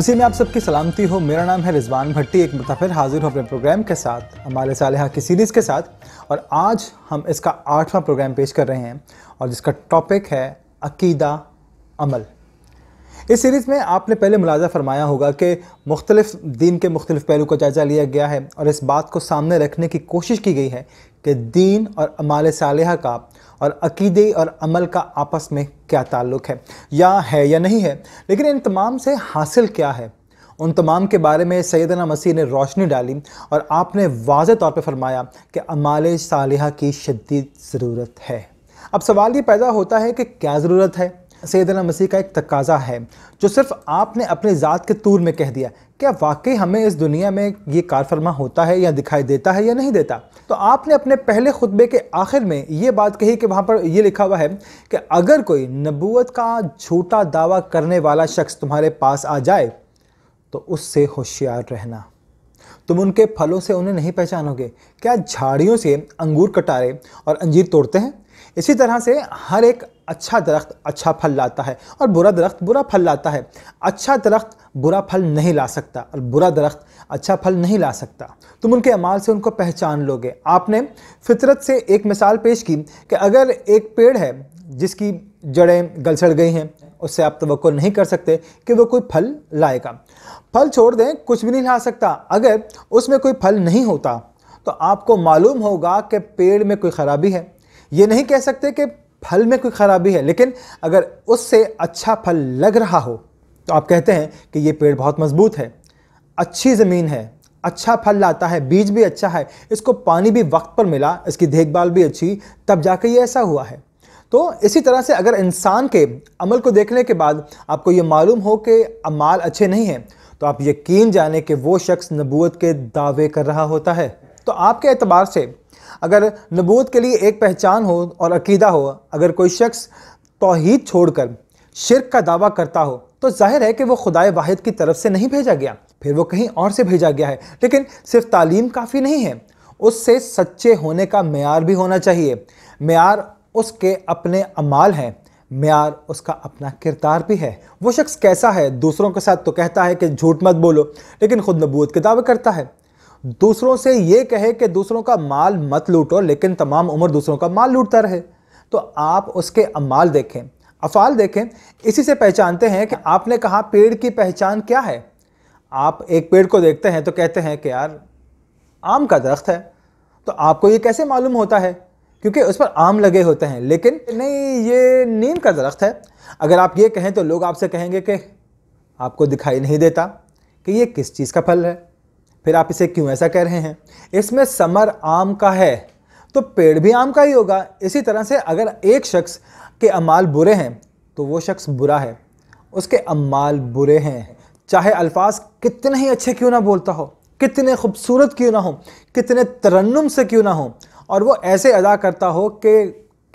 मसीह में आप सबकी सलामती हो मेरा नाम है रिजवान भट्टी एक मतलब फिर हाजिर हूँ अपने प्रोग्राम के साथ हमारे साल की सीरीज़ के साथ और आज हम इसका आठवां प्रोग्राम पेश कर रहे हैं और जिसका टॉपिक है अकीदा अमल इस सीरीज़ में आपने पहले मुलाजा फरमाया होगा कि मुख्तलिफ दीन के मुख्तलिफ पहलू का जायज़ा लिया गया है और इस बात को सामने रखने की कोशिश की गई है कि दीन और अमाल साल का और अकीदे और अमल का आपस में क्या ताल्लुक़ है या है या नहीं है लेकिन इन तमाम से हासिल क्या है उन तमाम के बारे में सैदना मसीह ने रोशनी डाली और आपने वाज तौर पर फरमाया कि अमाल साल की शदीद ज़रूरत है अब सवाल ये पैदा होता है कि क्या ज़रूरत है सैदना मसीह का एक तकाजा है जो सिर्फ आपने अपने ज़ात के तूर में कह दिया क्या वाकई हमें इस दुनिया में ये कारफरमा होता है या दिखाई देता है या नहीं देता तो आपने अपने पहले खुतबे के आखिर में ये बात कही कि वहाँ पर यह लिखा हुआ है कि अगर कोई नबूत का झूठा दावा करने वाला शख्स तुम्हारे पास आ जाए तो उससे होशियार रहना तुम उनके फलों से उन्हें नहीं पहचानोगे क्या झाड़ियों से अंगूर कटारे और अंजीर तोड़ते हैं इसी तरह से हर एक अच्छा दरख्त अच्छा फल लाता है और बुरा दरख्त बुरा फल लाता है अच्छा दरख्त बुरा फल नहीं ला सकता और बुरा दरख्त अच्छा फल नहीं ला सकता तुम उनके अमाल से उनको पहचान लोगे आपने फितरत से एक मिसाल पेश की कि अगर एक पेड़ है जिसकी जड़ें गलसड़ गई हैं उससे आप तो नहीं कर सकते कि वो कोई फल लाएगा फल छोड़ दें कुछ भी नहीं ला सकता अगर उसमें कोई फल नहीं होता तो आपको मालूम होगा कि पेड़ में कोई ख़राबी है ये नहीं कह सकते कि फल में कोई ख़राबी है लेकिन अगर उससे अच्छा फल लग रहा हो तो आप कहते हैं कि ये पेड़ बहुत मजबूत है अच्छी ज़मीन है अच्छा फल लाता है बीज भी अच्छा है इसको पानी भी वक्त पर मिला इसकी देखभाल भी अच्छी तब जाकर ये ऐसा हुआ है तो इसी तरह से अगर इंसान के अमल को देखने के बाद आपको ये मालूम हो कि अमाल अच्छे नहीं हैं तो आप यकीन जाने कि वो शख्स नबूत के दावे कर रहा होता है तो आपके एतबार से अगर नबूत के लिए एक पहचान हो और अकीदा हो अगर कोई शख्स तोहहीद छोड़कर शिरक का दावा करता हो तो जाहिर है कि वो खुदाए वाहिद की तरफ से नहीं भेजा गया फिर वो कहीं और से भेजा गया है लेकिन सिर्फ तालीम काफ़ी नहीं है उससे सच्चे होने का मैार भी होना चाहिए मैार उसके अपने अमाल हैं मैार उसका अपना किरदार भी है वो शख्स कैसा है दूसरों के साथ तो कहता है कि झूठ मत बोलो लेकिन खुद नबूत के दावे करता है दूसरों से ये कहे कि दूसरों का माल मत लूटो लेकिन तमाम उम्र दूसरों का माल लूटता रहे तो आप उसके अमाल देखें अफाल देखें इसी से पहचानते हैं कि आपने कहा पेड़ की पहचान क्या है आप एक पेड़ को देखते हैं तो कहते हैं कि यार आम का दरख्त है तो आपको ये कैसे मालूम होता है क्योंकि उस पर आम लगे होते हैं लेकिन नहीं ये नीम का दरख्त है अगर आप ये कहें तो लोग आपसे कहेंगे कि आपको दिखाई नहीं देता कि ये किस चीज़ का फल है फिर आप इसे क्यों ऐसा कह रहे हैं इसमें समर आम का है तो पेड़ भी आम का ही होगा इसी तरह से अगर एक शख्स के अमाल बुरे हैं तो वो शख्स बुरा है उसके अमाल बुरे हैं चाहे अल्फाज कितने ही अच्छे क्यों ना बोलता हो कितने खूबसूरत क्यों ना हो कितने तरन्नुम से क्यों ना हो और वो ऐसे अदा करता हो कि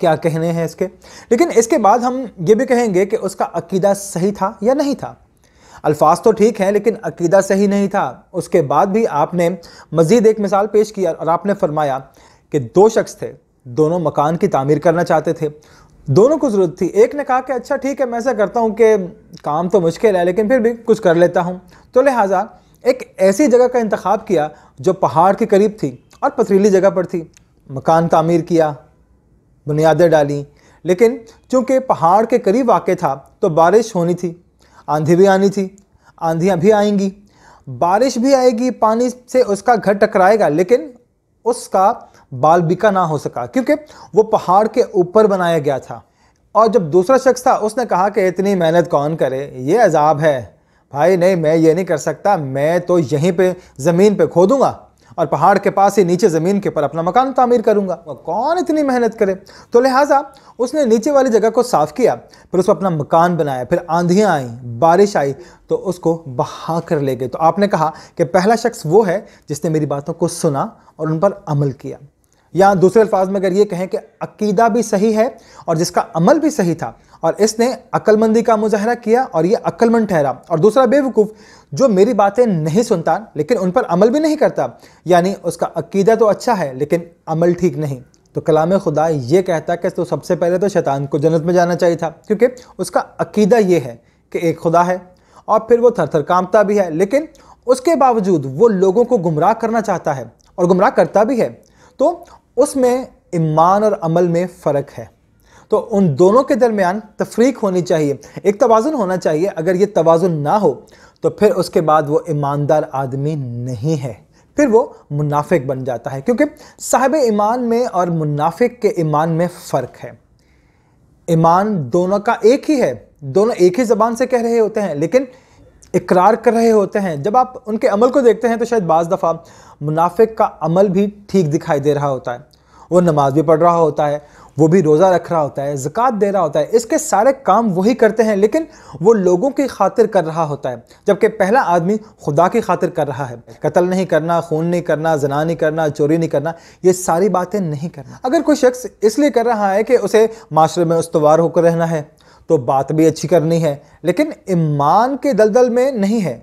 क्या कहने हैं इसके लेकिन इसके बाद हम ये भी कहेंगे कि उसका अकीदा सही था या नहीं था अल्फाज तो ठीक हैं लेकिन अकीदा सही नहीं था उसके बाद भी आपने मज़ीद एक मिसाल पेश किया और आपने फरमाया कि दो शख्स थे दोनों मकान की तमीर करना चाहते थे दोनों को ज़रूरत थी एक ने कहा कि अच्छा ठीक है मैं ऐसा करता हूँ कि काम तो मुश्किल है लेकिन फिर भी कुछ कर लेता हूँ तो लिहाजा एक ऐसी जगह का इंतखब किया जो पहाड़ के करीब थी और पथरीली जगह पर थी मकान तामीर किया बुनियादें डाली लेकिन चूँकि पहाड़ के करीब वाक़ था तो बारिश होनी थी आंधी भी आनी थी आंधियाँ भी आएंगी बारिश भी आएगी पानी से उसका घर टकराएगा लेकिन उसका बाल बिका ना हो सका क्योंकि वो पहाड़ के ऊपर बनाया गया था और जब दूसरा शख्स था उसने कहा कि इतनी मेहनत कौन करे ये अजाब है भाई नहीं मैं ये नहीं कर सकता मैं तो यहीं पे ज़मीन पे खोदूंगा और पहाड़ के पास ही नीचे ज़मीन के ऊपर अपना मकान तामीर करूँगा कौन इतनी मेहनत करे तो लिहाजा उसने नीचे वाली जगह को साफ़ किया फिर उसको अपना मकान बनाया फिर आंधियाँ आई बारिश आई तो उसको बहा कर ले गई तो आपने कहा कि पहला शख्स वो है जिसने मेरी बातों को सुना और उन पर अमल किया या दूसरे अल्फाज में अगर ये कहें कि अकीदा भी सही है और जिसका अमल भी सही था और इसने अक्लमंदी का मुजाहरा किया और ये अक्लमंद ठहरा और दूसरा बेवकूफ़ जो मेरी बातें नहीं सुनता लेकिन उन पर अमल भी नहीं करता यानी उसका अकीदा तो अच्छा है लेकिन अमल ठीक नहीं तो कलाम खुदा ये कहता कि तो सबसे पहले तो शैतान को जन्नत में जाना चाहिए था क्योंकि उसका अकीदा ये है कि एक खुदा है और फिर वो थर थर कामता भी है लेकिन उसके बावजूद वो लोगों को गुमराह करना चाहता है और गुमराह करता भी है तो उसमें ईमान और अमल में फ़र्क है तो उन दोनों के दरमियान तफरीक होनी चाहिए एक तोज़ुन होना चाहिए अगर ये तोज़ुन ना हो तो फिर उसके बाद वो ईमानदार आदमी नहीं है फिर वो मुनाफिक बन जाता है क्योंकि साहब ईमान में और मुनाफिक के ईमान में फ़र्क है ईमान दोनों का एक ही है दोनों एक ही ज़बान से कह रहे होते हैं लेकिन इकरार कर रहे होते हैं जब आप उनके अमल को देखते हैं तो शायद बाज़ दफ़ा मुनाफिक का अमल भी ठीक दिखाई दे रहा होता है वो नमाज भी पढ़ रहा होता है वो भी रोज़ा रख रहा होता है ज़क़़त दे रहा होता है इसके सारे काम वही करते हैं लेकिन वो लोगों की खातिर कर रहा होता है जबकि पहला आदमी खुदा की खातिर कर रहा है कत्ल नहीं करना खून नहीं करना जना नहीं करना चोरी नहीं करना ये सारी बातें नहीं करना अगर कोई शख्स इसलिए कर रहा है कि उसे माशरे में उसवार होकर रहना है तो बात भी अच्छी करनी है लेकिन ईमान के दलदल में नहीं है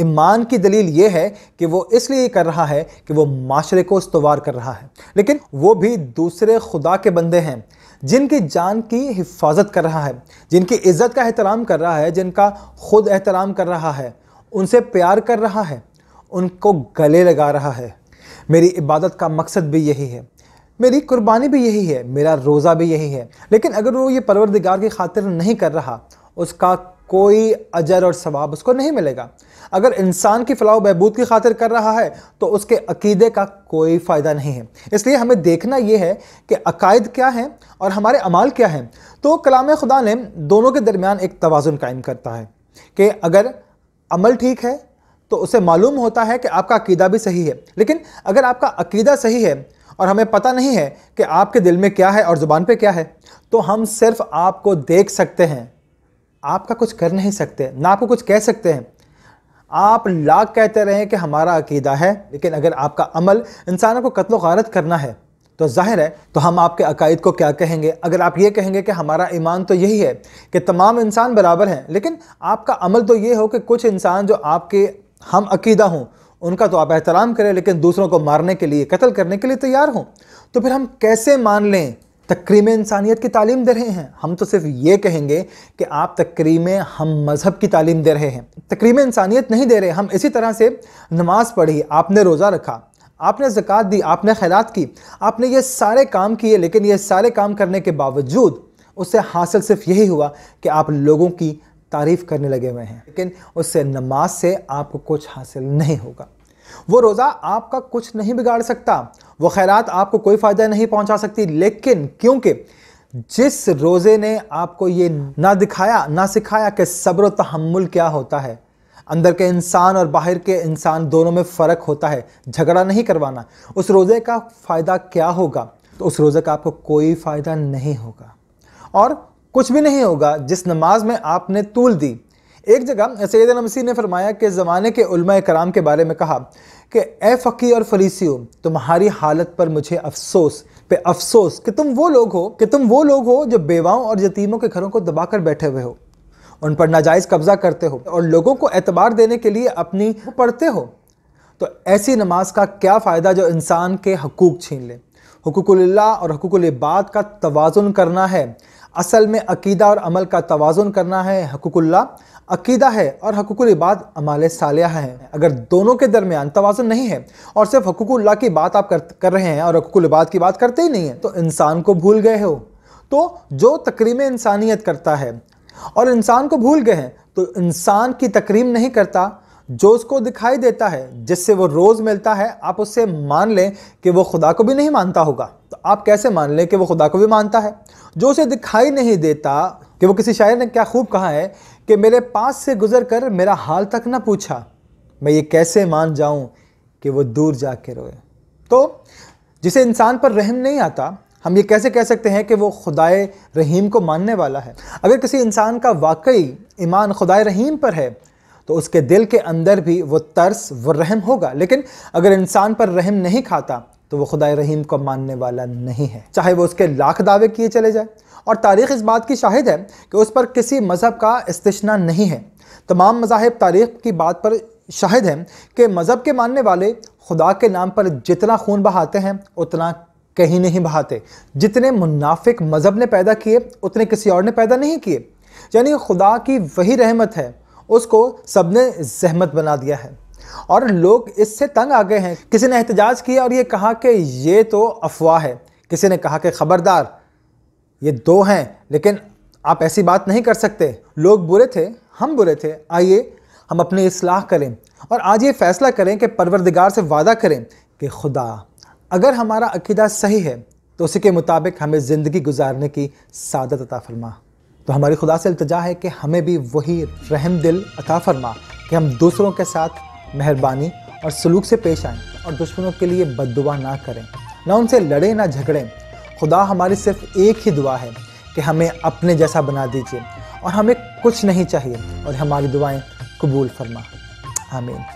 ईमान की दलील ये है कि वो इसलिए कर रहा है कि वो माशरे को इस्तवार कर रहा है लेकिन वो भी दूसरे खुदा के बंदे हैं जिनकी जान की हिफाजत कर रहा है जिनकी इज़्ज़त का एहतराम कर रहा है जिनका खुद एहतराम कर रहा है उनसे प्यार कर रहा है उनको गले लगा रहा है मेरी इबादत का मकसद भी यही है मेरी कुर्बानी भी यही है मेरा रोज़ा भी यही है लेकिन अगर वो ये परवरदिगार की खातिर नहीं कर रहा उसका कोई अजर और सवाब उसको नहीं मिलेगा अगर इंसान की फलाह बहबूद की खातिर कर रहा है तो उसके अकीदे का कोई फ़ायदा नहीं है इसलिए हमें देखना यह है कि अकायद क्या हैं और हमारे अमाल क्या हैं तो कलाम खुदा ने दोनों के दरमियान एक तोज़ुन कायम करता है कि अगर अमल ठीक है तो उसे मालूम होता है कि आपका अकीदा भी सही है लेकिन अगर आपका अकीदा सही है और हमें पता नहीं है कि आपके दिल में क्या है और ज़ुबान पे क्या है तो हम सिर्फ आपको देख सकते हैं आपका कुछ कर नहीं सकते ना आपको कुछ कह सकते हैं आप लाख कहते रहें कि हमारा अकीदा है लेकिन अगर आपका अमल इंसानों को कत्ल गारत करना है तो जाहिर है तो हम आपके अकायद को क्या कहेंगे अगर आप ये कहेंगे कि हमारा ईमान तो यही है कि तमाम इंसान बराबर हैं लेकिन आपका अमल तो ये हो कि कुछ इंसान जो आपके हम अकीदा हों उनका तो आप एहतराम करें लेकिन दूसरों को मारने के लिए कत्ल करने के लिए तैयार हों तो फिर हम कैसे मान लें तकरीम इंसानियत की तालीम दे रहे हैं हम तो सिर्फ ये कहेंगे कि आप तकरीम हम मज़हब की तालीम दे रहे हैं तकरीम इंसानियत नहीं दे रहे हम इसी तरह से नमाज़ पढ़ी आपने रोज़ा रखा आपने ज़क़़त दी आपने खैरात की आपने ये सारे काम किए लेकिन ये सारे काम करने के बावजूद उससे हासिल सिर्फ यही हुआ कि आप लोगों की तारीफ़ करने लगे हुए हैं लेकिन उससे नमाज से आपको कुछ हासिल नहीं होगा वो रोज़ा आपका कुछ नहीं बिगाड़ सकता वो खैरात आपको कोई फ़ायदा नहीं पहुंचा सकती लेकिन क्योंकि जिस रोज़े ने आपको ये ना दिखाया ना सिखाया कि सब्र तहमुल क्या होता है अंदर के इंसान और बाहर के इंसान दोनों में फ़र्क होता है झगड़ा नहीं करवाना उस रोज़े का फ़ायदा क्या होगा तो उस रोज़े का आपको कोई फ़ायदा नहीं होगा और कुछ भी नहीं होगा जिस नमाज में आपने तूल दी एक जगह सैद नमसी ने फरमाया कि ज़माने के उलमा कराम के बारे में कहा कि ए फ़की और फरीसियो तुम्हारी हालत पर मुझे अफसोस पे अफसोस कि तुम वो लोग हो कि तुम वो लोग हो जो बेवाओं और यतीमों के घरों को दबाकर बैठे हुए हो उन पर नाजायज़ कब्ज़ा करते हो और लोगों को एतबार देने के लिए अपनी पढ़ते हो तो ऐसी नमाज का क्या फ़ायदा जो इंसान के हकूक़ छीन ले हकूक़ुल्ला और हकूक का तोज़ुन करना है असल में अकीदा और अमल का तोज़ुन करना है हकुकुल्ला अकीदा है और हकुकुल इबाद अमाल सालिया है अगर दोनों के दरमियान तोज़ुन नहीं है और सिर्फ हकूकुल्ला की बात आप कर, कर रहे हैं और हकुकुल इबाद की बात करते ही नहीं है तो इंसान को भूल गए हो तो जो तकरीम इंसानियत करता है और इंसान को भूल गए हैं तो इंसान की तकरीम नहीं करता जो उसको दिखाई देता है जिससे वो रोज़ मिलता है आप उससे मान लें कि वो खुदा को भी नहीं मानता होगा आप कैसे मान लें कि वो खुदा को भी मानता है जो उसे दिखाई नहीं देता कि वो किसी शायर ने क्या खूब कहा है कि मेरे पास से गुजर कर मेरा हाल तक ना पूछा मैं ये कैसे मान जाऊं कि वो दूर जा के रोए तो जिसे इंसान पर रहम नहीं आता हम ये कैसे कह सकते हैं कि वो खुदाए रहीम को मानने वाला है अगर किसी इंसान का वाकई ईमान खुदाए रहीम पर है तो उसके दिल के अंदर भी वो तर्स व रहम होगा लेकिन अगर इंसान पर रहम नहीं खाता तो वो खुदा रहीम को मानने वाला नहीं है चाहे वो उसके लाख दावे किए चले जाए और तारीख इस बात की शाहिद है कि उस पर किसी मज़हब का इस्तना नहीं है तमाम मजाहब तारीख की बात पर शाहिद हैं कि मज़हब के मानने वाले खुदा के नाम पर जितना खून बहाते हैं उतना कहीं नहीं बहाते जितने मुनाफिक मज़हब ने पैदा किए उतने किसी और ने पैदा नहीं किए यानी खुदा की वही रहमत है उसको सब ने जहमत बना दिया है और लोग इससे तंग आ गए हैं किसी ने एहतजाज किया और ये कहा कि ये तो अफवाह है किसी ने कहा कि ख़बरदार ये दो हैं लेकिन आप ऐसी बात नहीं कर सकते लोग बुरे थे हम बुरे थे आइए हम अपनी असलाह करें और आज ये फ़ैसला करें कि परवरदिगार से वादा करें कि खुदा अगर हमारा अकीदा सही है तो उसी के मुताबिक हमें ज़िंदगी गुजारने की सादत अता फरमा तो हमारी खुदा से अल्तजा है कि हमें भी वही रहम दिल अता फरमा कि हम दूसरों के साथ मेहरबानी और सलूक से पेश आएँ और दुश्मनों के लिए बददुआ ना करें ना उनसे लड़ें ना झगड़ें खुदा हमारी सिर्फ एक ही दुआ है कि हमें अपने जैसा बना दीजिए और हमें कुछ नहीं चाहिए और हमारी दुआएं कबूल फरमा आमीन